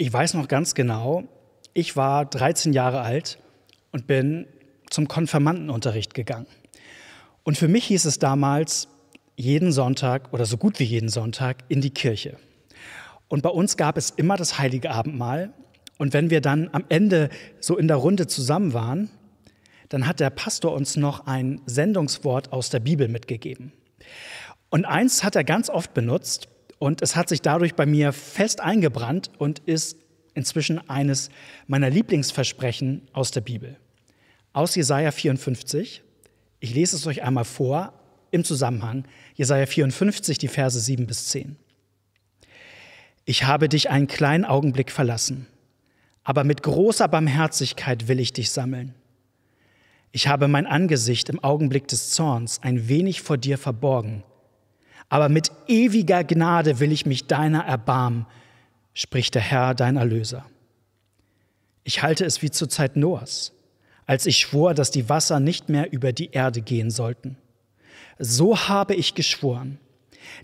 Ich weiß noch ganz genau, ich war 13 Jahre alt und bin zum Konfirmandenunterricht gegangen. Und für mich hieß es damals, jeden Sonntag oder so gut wie jeden Sonntag in die Kirche. Und bei uns gab es immer das heilige Abendmahl. Und wenn wir dann am Ende so in der Runde zusammen waren, dann hat der Pastor uns noch ein Sendungswort aus der Bibel mitgegeben. Und eins hat er ganz oft benutzt, und es hat sich dadurch bei mir fest eingebrannt und ist inzwischen eines meiner Lieblingsversprechen aus der Bibel. Aus Jesaja 54. Ich lese es euch einmal vor im Zusammenhang. Jesaja 54, die Verse 7 bis 10. Ich habe dich einen kleinen Augenblick verlassen, aber mit großer Barmherzigkeit will ich dich sammeln. Ich habe mein Angesicht im Augenblick des Zorns ein wenig vor dir verborgen aber mit ewiger Gnade will ich mich deiner erbarmen, spricht der Herr, dein Erlöser. Ich halte es wie zur Zeit Noahs, als ich schwor, dass die Wasser nicht mehr über die Erde gehen sollten. So habe ich geschworen,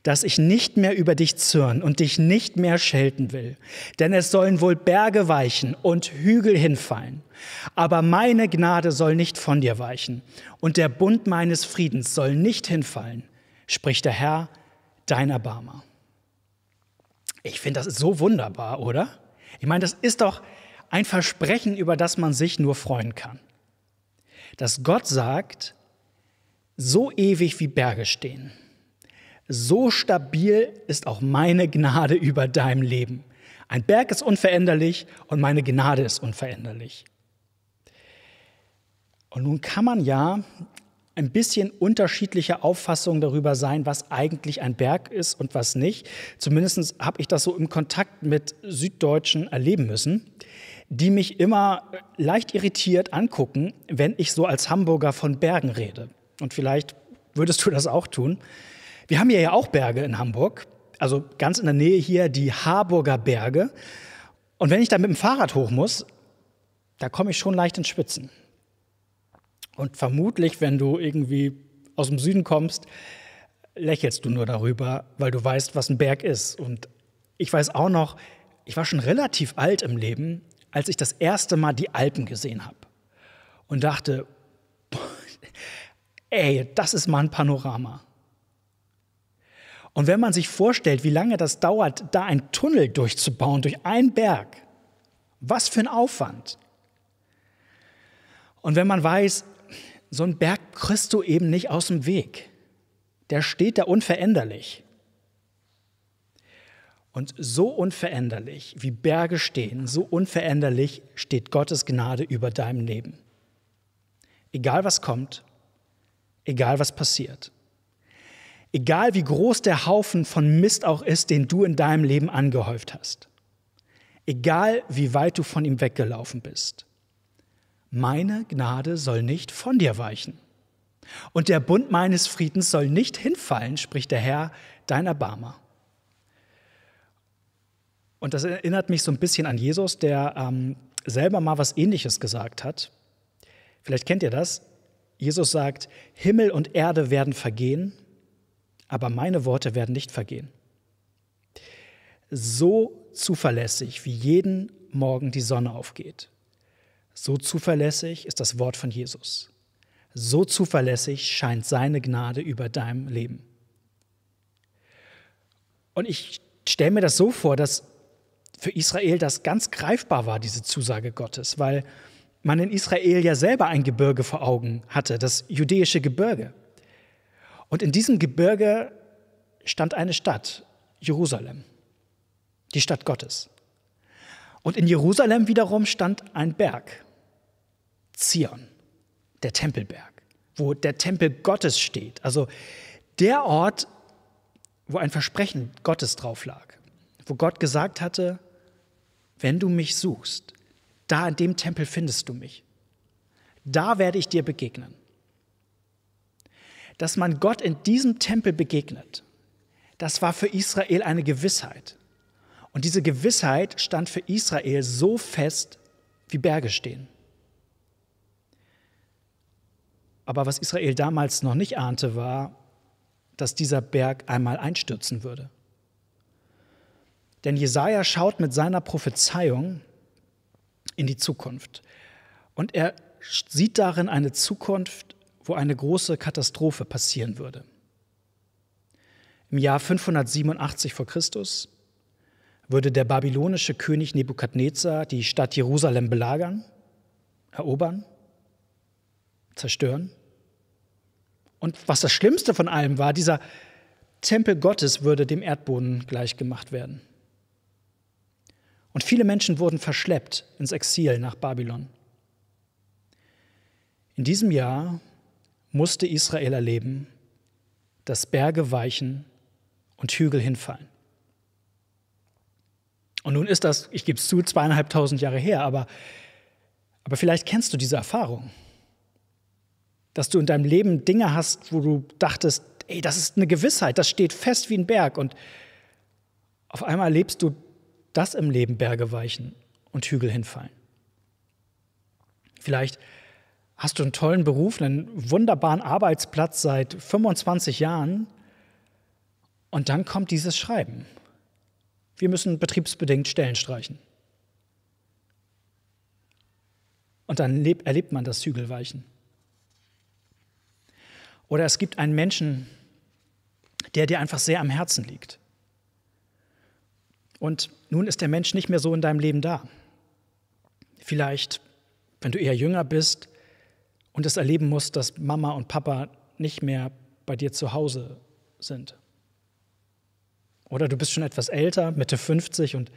dass ich nicht mehr über dich zürnen und dich nicht mehr schelten will, denn es sollen wohl Berge weichen und Hügel hinfallen, aber meine Gnade soll nicht von dir weichen und der Bund meines Friedens soll nicht hinfallen, spricht der Herr, dein Erbarmer. Ich finde, das ist so wunderbar, oder? Ich meine, das ist doch ein Versprechen, über das man sich nur freuen kann. Dass Gott sagt, so ewig wie Berge stehen, so stabil ist auch meine Gnade über deinem Leben. Ein Berg ist unveränderlich und meine Gnade ist unveränderlich. Und nun kann man ja ein bisschen unterschiedliche Auffassungen darüber sein, was eigentlich ein Berg ist und was nicht. Zumindest habe ich das so im Kontakt mit Süddeutschen erleben müssen, die mich immer leicht irritiert angucken, wenn ich so als Hamburger von Bergen rede. Und vielleicht würdest du das auch tun. Wir haben hier ja auch Berge in Hamburg, also ganz in der Nähe hier die Harburger Berge. Und wenn ich da mit dem Fahrrad hoch muss, da komme ich schon leicht in Spitzen. Und vermutlich, wenn du irgendwie aus dem Süden kommst, lächelst du nur darüber, weil du weißt, was ein Berg ist. Und ich weiß auch noch, ich war schon relativ alt im Leben, als ich das erste Mal die Alpen gesehen habe und dachte, ey, das ist mal ein Panorama. Und wenn man sich vorstellt, wie lange das dauert, da einen Tunnel durchzubauen durch einen Berg, was für ein Aufwand. Und wenn man weiß, so einen Berg kriegst du eben nicht aus dem Weg. Der steht da unveränderlich. Und so unveränderlich, wie Berge stehen, so unveränderlich steht Gottes Gnade über deinem Leben. Egal was kommt, egal was passiert, egal wie groß der Haufen von Mist auch ist, den du in deinem Leben angehäuft hast, egal wie weit du von ihm weggelaufen bist, meine Gnade soll nicht von dir weichen. Und der Bund meines Friedens soll nicht hinfallen, spricht der Herr, dein Erbarmer. Und das erinnert mich so ein bisschen an Jesus, der ähm, selber mal was Ähnliches gesagt hat. Vielleicht kennt ihr das. Jesus sagt, Himmel und Erde werden vergehen, aber meine Worte werden nicht vergehen. So zuverlässig, wie jeden Morgen die Sonne aufgeht, so zuverlässig ist das Wort von Jesus. So zuverlässig scheint seine Gnade über deinem Leben. Und ich stelle mir das so vor, dass für Israel das ganz greifbar war, diese Zusage Gottes, weil man in Israel ja selber ein Gebirge vor Augen hatte, das judäische Gebirge. Und in diesem Gebirge stand eine Stadt, Jerusalem, die Stadt Gottes. Und in Jerusalem wiederum stand ein Berg, Zion, der Tempelberg, wo der Tempel Gottes steht. Also der Ort, wo ein Versprechen Gottes drauf lag, wo Gott gesagt hatte, wenn du mich suchst, da in dem Tempel findest du mich. Da werde ich dir begegnen. Dass man Gott in diesem Tempel begegnet, das war für Israel eine Gewissheit. Und diese Gewissheit stand für Israel so fest, wie Berge stehen. Aber was Israel damals noch nicht ahnte, war, dass dieser Berg einmal einstürzen würde. Denn Jesaja schaut mit seiner Prophezeiung in die Zukunft. Und er sieht darin eine Zukunft, wo eine große Katastrophe passieren würde. Im Jahr 587 vor Christus würde der babylonische König Nebukadnezar die Stadt Jerusalem belagern, erobern zerstören. Und was das Schlimmste von allem war, dieser Tempel Gottes würde dem Erdboden gleichgemacht werden. Und viele Menschen wurden verschleppt ins Exil nach Babylon. In diesem Jahr musste Israel erleben, dass Berge weichen und Hügel hinfallen. Und nun ist das, ich gebe es zu, zweieinhalbtausend Jahre her, aber, aber vielleicht kennst du diese Erfahrung dass du in deinem Leben Dinge hast, wo du dachtest, ey, das ist eine Gewissheit, das steht fest wie ein Berg. Und auf einmal erlebst du, dass im Leben Berge weichen und Hügel hinfallen. Vielleicht hast du einen tollen Beruf, einen wunderbaren Arbeitsplatz seit 25 Jahren und dann kommt dieses Schreiben. Wir müssen betriebsbedingt Stellen streichen. Und dann erlebt man das Hügelweichen. Oder es gibt einen Menschen, der dir einfach sehr am Herzen liegt. Und nun ist der Mensch nicht mehr so in deinem Leben da. Vielleicht, wenn du eher jünger bist und es erleben musst, dass Mama und Papa nicht mehr bei dir zu Hause sind. Oder du bist schon etwas älter, Mitte 50 und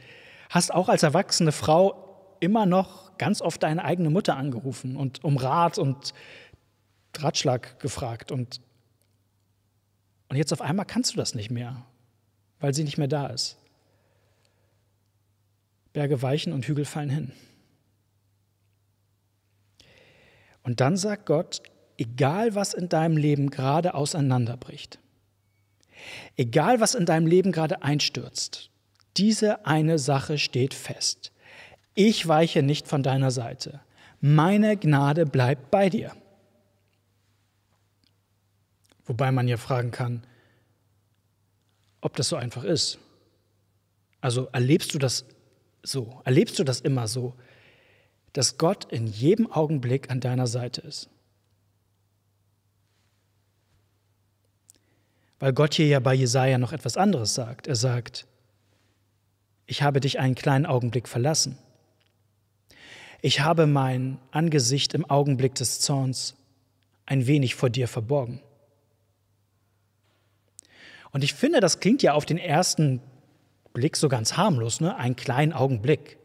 hast auch als erwachsene Frau immer noch ganz oft deine eigene Mutter angerufen und um Rat und Ratschlag gefragt und, und jetzt auf einmal kannst du das nicht mehr, weil sie nicht mehr da ist. Berge weichen und Hügel fallen hin. Und dann sagt Gott, egal was in deinem Leben gerade auseinanderbricht, egal was in deinem Leben gerade einstürzt, diese eine Sache steht fest. Ich weiche nicht von deiner Seite. Meine Gnade bleibt bei dir. Wobei man ja fragen kann, ob das so einfach ist. Also erlebst du das so? Erlebst du das immer so, dass Gott in jedem Augenblick an deiner Seite ist? Weil Gott hier ja bei Jesaja noch etwas anderes sagt. Er sagt, ich habe dich einen kleinen Augenblick verlassen. Ich habe mein Angesicht im Augenblick des Zorns ein wenig vor dir verborgen. Und ich finde, das klingt ja auf den ersten Blick so ganz harmlos, ne? Einen kleinen Augenblick.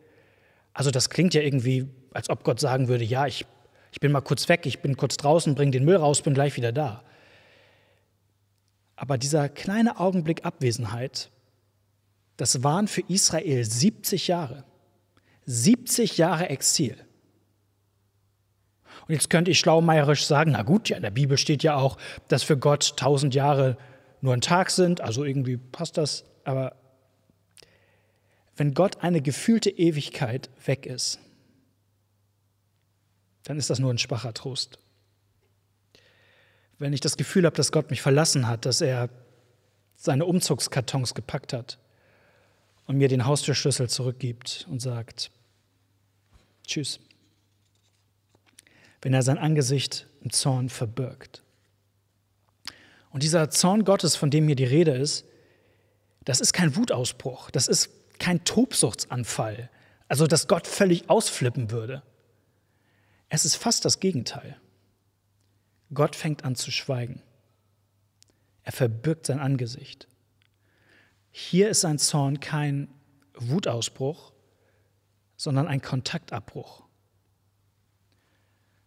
Also das klingt ja irgendwie, als ob Gott sagen würde, ja, ich, ich bin mal kurz weg, ich bin kurz draußen, bring den Müll raus, bin gleich wieder da. Aber dieser kleine Augenblick Abwesenheit, das waren für Israel 70 Jahre. 70 Jahre Exil. Und jetzt könnte ich schlaumeierisch sagen, na gut, ja, in der Bibel steht ja auch, dass für Gott 1000 Jahre nur ein Tag sind, also irgendwie passt das, aber wenn Gott eine gefühlte Ewigkeit weg ist, dann ist das nur ein schwacher Trost. Wenn ich das Gefühl habe, dass Gott mich verlassen hat, dass er seine Umzugskartons gepackt hat und mir den Haustürschlüssel zurückgibt und sagt, Tschüss. Wenn er sein Angesicht im Zorn verbirgt. Und dieser Zorn Gottes, von dem hier die Rede ist, das ist kein Wutausbruch, das ist kein Tobsuchtsanfall, also dass Gott völlig ausflippen würde. Es ist fast das Gegenteil. Gott fängt an zu schweigen. Er verbirgt sein Angesicht. Hier ist sein Zorn kein Wutausbruch, sondern ein Kontaktabbruch.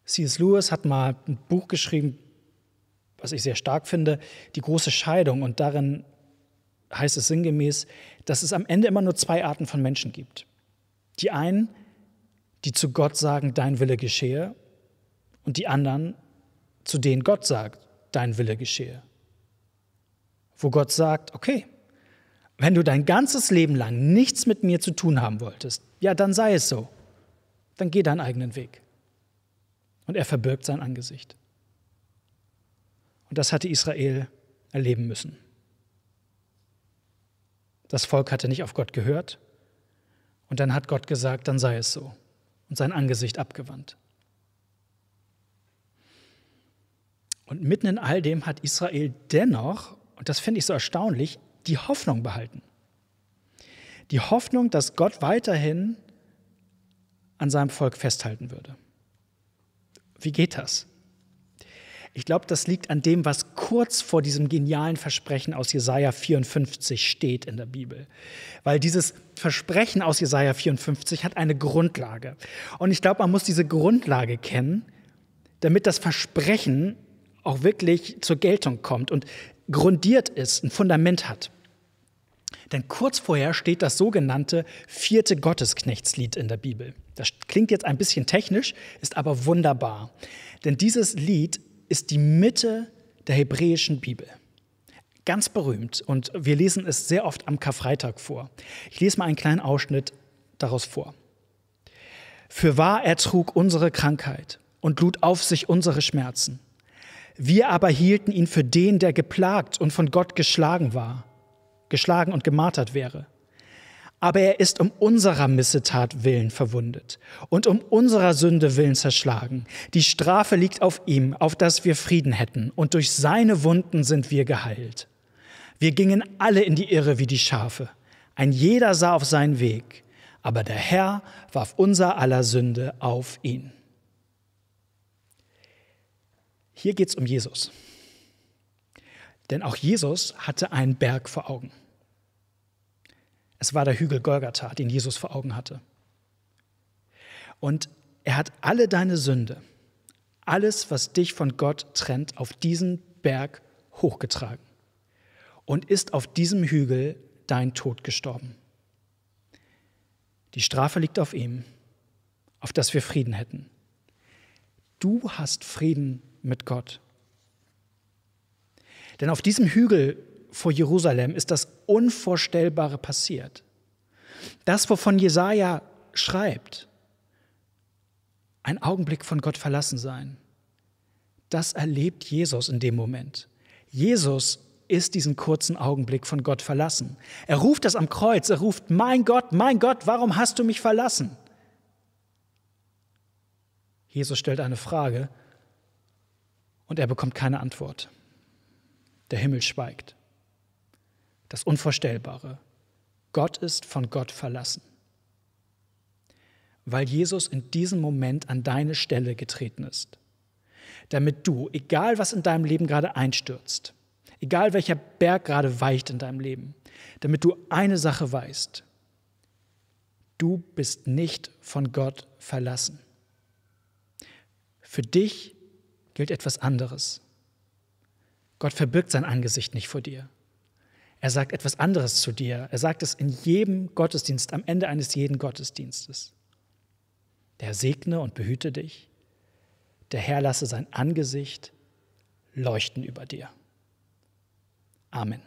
C.S. Lewis hat mal ein Buch geschrieben, was ich sehr stark finde, die große Scheidung. Und darin heißt es sinngemäß, dass es am Ende immer nur zwei Arten von Menschen gibt. Die einen, die zu Gott sagen, dein Wille geschehe, und die anderen, zu denen Gott sagt, dein Wille geschehe. Wo Gott sagt, okay, wenn du dein ganzes Leben lang nichts mit mir zu tun haben wolltest, ja, dann sei es so. Dann geh deinen eigenen Weg. Und er verbirgt sein Angesicht. Und das hatte Israel erleben müssen. Das Volk hatte nicht auf Gott gehört. Und dann hat Gott gesagt, dann sei es so. Und sein Angesicht abgewandt. Und mitten in all dem hat Israel dennoch, und das finde ich so erstaunlich, die Hoffnung behalten. Die Hoffnung, dass Gott weiterhin an seinem Volk festhalten würde. Wie geht das? Ich glaube, das liegt an dem, was kurz vor diesem genialen Versprechen aus Jesaja 54 steht in der Bibel. Weil dieses Versprechen aus Jesaja 54 hat eine Grundlage. Und ich glaube, man muss diese Grundlage kennen, damit das Versprechen auch wirklich zur Geltung kommt und grundiert ist, ein Fundament hat. Denn kurz vorher steht das sogenannte vierte Gottesknechtslied in der Bibel. Das klingt jetzt ein bisschen technisch, ist aber wunderbar. Denn dieses Lied ist die Mitte der hebräischen Bibel. Ganz berühmt und wir lesen es sehr oft am Karfreitag vor. Ich lese mal einen kleinen Ausschnitt daraus vor. Für wahr er trug unsere Krankheit und lud auf sich unsere Schmerzen. Wir aber hielten ihn für den, der geplagt und von Gott geschlagen war, geschlagen und gemartert wäre. Aber er ist um unserer Missetat willen verwundet und um unserer Sünde willen zerschlagen. Die Strafe liegt auf ihm, auf dass wir Frieden hätten, und durch seine Wunden sind wir geheilt. Wir gingen alle in die Irre wie die Schafe. Ein jeder sah auf seinen Weg, aber der Herr warf unser aller Sünde auf ihn. Hier geht es um Jesus. Denn auch Jesus hatte einen Berg vor Augen. Es war der Hügel Golgatha, den Jesus vor Augen hatte. Und er hat alle deine Sünde, alles, was dich von Gott trennt, auf diesen Berg hochgetragen und ist auf diesem Hügel dein Tod gestorben. Die Strafe liegt auf ihm, auf das wir Frieden hätten. Du hast Frieden mit Gott. Denn auf diesem Hügel vor Jerusalem ist das Unvorstellbare passiert. Das, wovon Jesaja schreibt, ein Augenblick von Gott verlassen sein, das erlebt Jesus in dem Moment. Jesus ist diesen kurzen Augenblick von Gott verlassen. Er ruft das am Kreuz, er ruft, mein Gott, mein Gott, warum hast du mich verlassen? Jesus stellt eine Frage und er bekommt keine Antwort. Der Himmel schweigt das Unvorstellbare. Gott ist von Gott verlassen. Weil Jesus in diesem Moment an deine Stelle getreten ist. Damit du, egal was in deinem Leben gerade einstürzt, egal welcher Berg gerade weicht in deinem Leben, damit du eine Sache weißt. Du bist nicht von Gott verlassen. Für dich gilt etwas anderes. Gott verbirgt sein Angesicht nicht vor dir. Er sagt etwas anderes zu dir. Er sagt es in jedem Gottesdienst, am Ende eines jeden Gottesdienstes. Der Herr segne und behüte dich. Der Herr lasse sein Angesicht leuchten über dir. Amen.